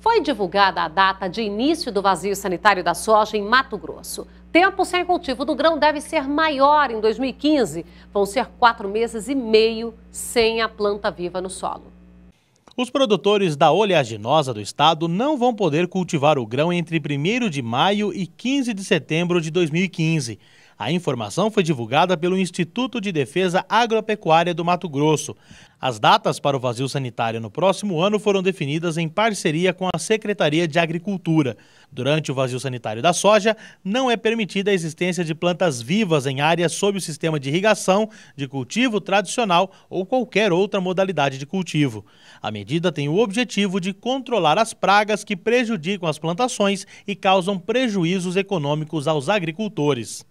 Foi divulgada a data de início do vazio sanitário da soja em Mato Grosso. Tempo sem cultivo do grão deve ser maior em 2015. Vão ser quatro meses e meio sem a planta viva no solo. Os produtores da oleaginosa do estado não vão poder cultivar o grão entre 1 de maio e 15 de setembro de 2015. A informação foi divulgada pelo Instituto de Defesa Agropecuária do Mato Grosso. As datas para o vazio sanitário no próximo ano foram definidas em parceria com a Secretaria de Agricultura. Durante o vazio sanitário da soja, não é permitida a existência de plantas vivas em áreas sob o sistema de irrigação, de cultivo tradicional ou qualquer outra modalidade de cultivo. A medida tem o objetivo de controlar as pragas que prejudicam as plantações e causam prejuízos econômicos aos agricultores.